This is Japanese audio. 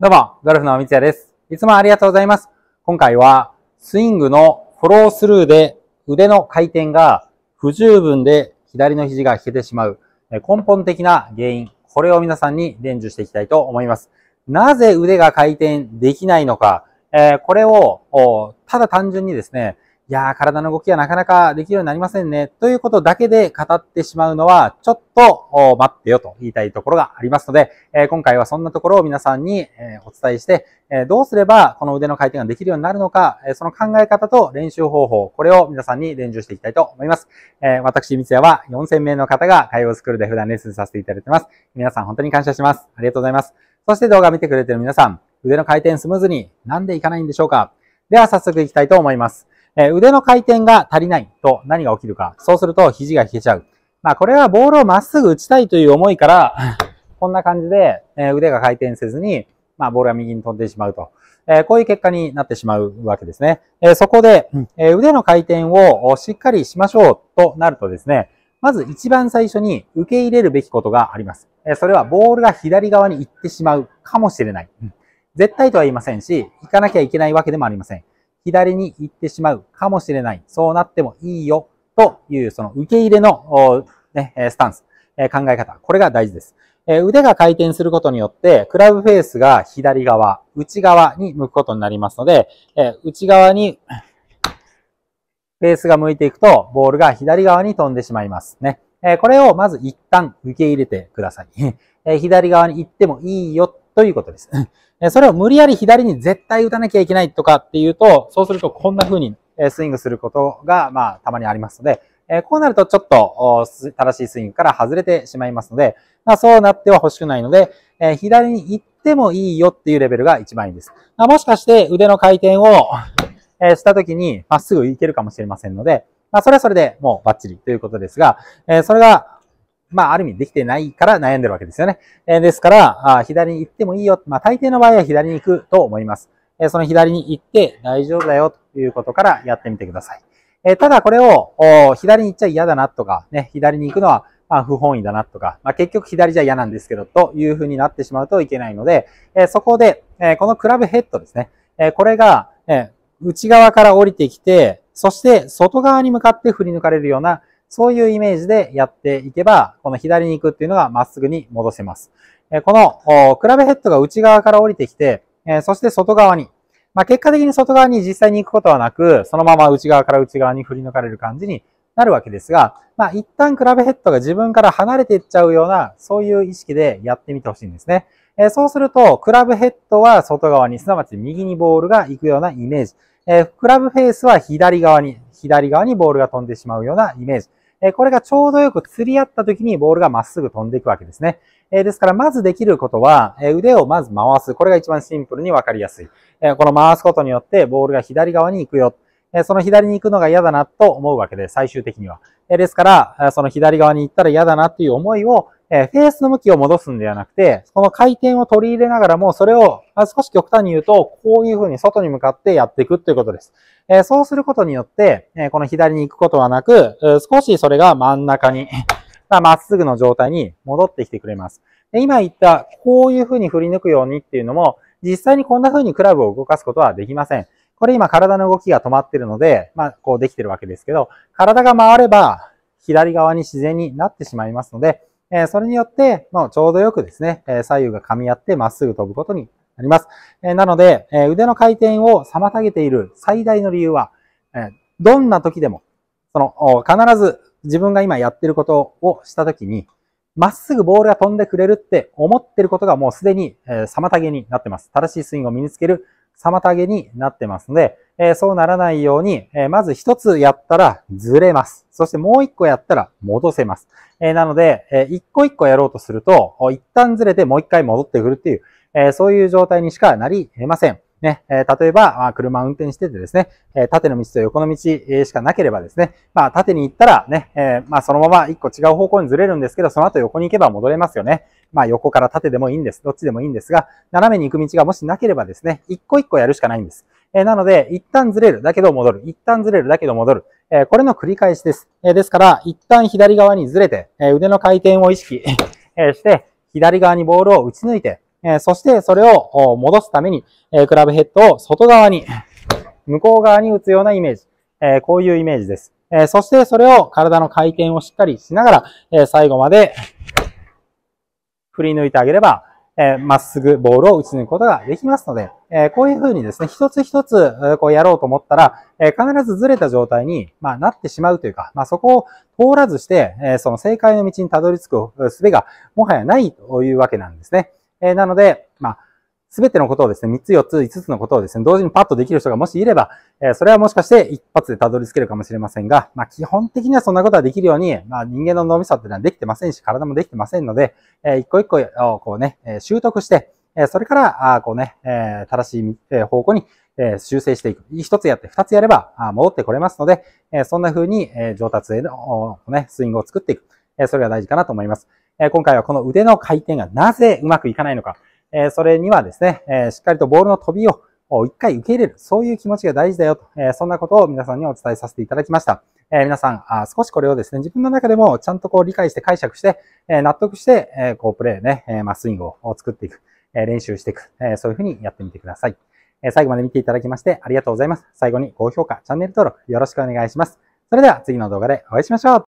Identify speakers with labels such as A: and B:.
A: どうも、ゴルフの三ツ谷です。いつもありがとうございます。今回は、スイングのフォロースルーで腕の回転が不十分で左の肘が引けてしまう根本的な原因、これを皆さんに伝授していきたいと思います。なぜ腕が回転できないのか、えこれをただ単純にですね、いやー、体の動きはなかなかできるようになりませんね。ということだけで語ってしまうのは、ちょっと待ってよと言いたいところがありますので、えー、今回はそんなところを皆さんに、えお伝えして、えどうすればこの腕の回転ができるようになるのか、えその考え方と練習方法、これを皆さんに伝授していきたいと思います。えー、私、三谷は4000名の方が海洋スクールで普段レッスンさせていただいてます。皆さん本当に感謝します。ありがとうございます。そして動画見てくれてる皆さん、腕の回転スムーズになんでいかないんでしょうかでは早速いきたいと思います。え腕の回転が足りないと何が起きるか。そうすると肘が引けちゃう。まあこれはボールをまっすぐ打ちたいという思いから、こんな感じで、え腕が回転せずに、まあボールが右に飛んでしまうと。えこういう結果になってしまうわけですね。えそこで、え腕の回転をしっかりしましょうとなるとですね、まず一番最初に受け入れるべきことがあります。えそれはボールが左側に行ってしまうかもしれない。絶対とは言いませんし、行かなきゃいけないわけでもありません。左に行ってしまうかもしれない。そうなってもいいよ。という、その受け入れの、ね、スタンス、考え方。これが大事です。腕が回転することによって、クラブフェースが左側、内側に向くことになりますので、内側にフェースが向いていくと、ボールが左側に飛んでしまいますね。これをまず一旦受け入れてください。左側に行ってもいいよということです。それを無理やり左に絶対打たなきゃいけないとかっていうと、そうするとこんな風にスイングすることが、まあ、たまにありますので、えこうなるとちょっと正しいスイングから外れてしまいますので、まあ、そうなっては欲しくないので、え左に行ってもいいよっていうレベルが一番いいです。まあ、もしかして腕の回転を、えした時にまっすぐ行けるかもしれませんので、まあ、それはそれでもうバッチリということですが、えそれがまあ、ある意味できてないから悩んでるわけですよね。えですから、あ左に行ってもいいよ。まあ、大抵の場合は左に行くと思います。えその左に行って大丈夫だよということからやってみてください。えただこれを、左に行っちゃ嫌だなとか、ね、左に行くのは、まあ、不本意だなとか、まあ、結局左じゃ嫌なんですけど、というふうになってしまうといけないので、えそこで、えこのクラブヘッドですね。えこれが、え内側から降りてきて、そして外側に向かって振り抜かれるようなそういうイメージでやっていけば、この左に行くっていうのがまっすぐに戻せます。このクラブヘッドが内側から降りてきて、そして外側に、まあ、結果的に外側に実際に行くことはなく、そのまま内側から内側に振り抜かれる感じになるわけですが、まあ、一旦クラブヘッドが自分から離れていっちゃうような、そういう意識でやってみてほしいんですね。えそうすると、クラブヘッドは外側に、すなわち右にボールが行くようなイメージ。えクラブフェースは左側に、左側にボールが飛んでしまうようなイメージ。えこれがちょうどよく釣り合った時にボールがまっすぐ飛んでいくわけですね。えですから、まずできることは、え腕をまず回す。これが一番シンプルにわかりやすい。えこの回すことによってボールが左側に行くよ。えその左に行くのが嫌だなと思うわけで、最終的には。えですから、その左側に行ったら嫌だなっていう思いをえー、フェースの向きを戻すんではなくて、この回転を取り入れながらも、それを、まあ、少し極端に言うと、こういう風に外に向かってやっていくということです。えー、そうすることによって、えー、この左に行くことはなく、少しそれが真ん中に、まあ、っすぐの状態に戻ってきてくれます。で今言った、こういう風に振り抜くようにっていうのも、実際にこんな風にクラブを動かすことはできません。これ今体の動きが止まってるので、まあ、こうできてるわけですけど、体が回れば、左側に自然になってしまいますので、えそれによって、まあ、ちょうどよくですね、え左右が噛み合ってまっすぐ飛ぶことになります。えなので、え腕の回転を妨げている最大の理由は、えどんな時でも、その、必ず自分が今やってることをした時に、まっすぐボールが飛んでくれるって思ってることがもうすでに、え妨げになってます。正しいスイングを身につける妨げになってますので、えそうならないように、えまず一つやったらずれます。そしてもう一個やったら戻せます。えなので、えー、一個一個やろうとすると、一旦ずれてもう一回戻ってくるっていう、えそういう状態にしかなり得ません。ね、え例えば、ま車運転しててですね、え縦の道と横の道しかなければですね、まあ、縦に行ったらね、えまあ、そのまま一個違う方向にずれるんですけど、その後横に行けば戻れますよね。まあ、横から縦でもいいんです。どっちでもいいんですが、斜めに行く道がもしなければですね、一個一個やるしかないんです。えなので、一旦ずれる、だけど戻る。一旦ずれる、だけど戻る。えこれの繰り返しです。えですから、一旦左側にずれて、え腕の回転を意識、えして、左側にボールを打ち抜いて、えそしてそれを戻すために、えクラブヘッドを外側に、向こう側に打つようなイメージ。えこういうイメージです。えそしてそれを体の回転をしっかりしながら、え最後まで振り抜いてあげれば、えまっすぐボールを打ち抜くことができますので、えこういうふうにですね、一つ一つ、こうやろうと思ったら、え必ずずれた状態に、まなってしまうというか、まそこを通らずして、えその正解の道にたどり着く術がもはやないというわけなんですね。えなので、まあすべてのことをですね、3つ、4つ、5つのことをですね、同時にパッとできる人がもしいれば、えそれはもしかして一発でたどり着けるかもしれませんが、まあ基本的にはそんなことはできるように、まあ人間の脳みそっていうのはできてませんし、体もできてませんので、え一個一個をこうね、習得して、えそれから、あこうね、え正しい、え方向に、え修正していく。一つやって二つやれば、あ戻ってこれますので、えそんな風に、え上達への、ね、スイングを作っていく。えそれが大事かなと思います。え今回はこの腕の回転がなぜうまくいかないのか。えそれにはですね、えしっかりとボールの飛びを一回受け入れる。そういう気持ちが大事だよと、えそんなことを皆さんにお伝えさせていただきました。え皆さんあ、少しこれをですね、自分の中でもちゃんとこう理解して解釈して、え納得して、えこうプレイね、えまスイングを作っていく、え練習していく、えそういうふうにやってみてください。え最後まで見ていただきましてありがとうございます。最後に高評価、チャンネル登録よろしくお願いします。それでは次の動画でお会いしましょう。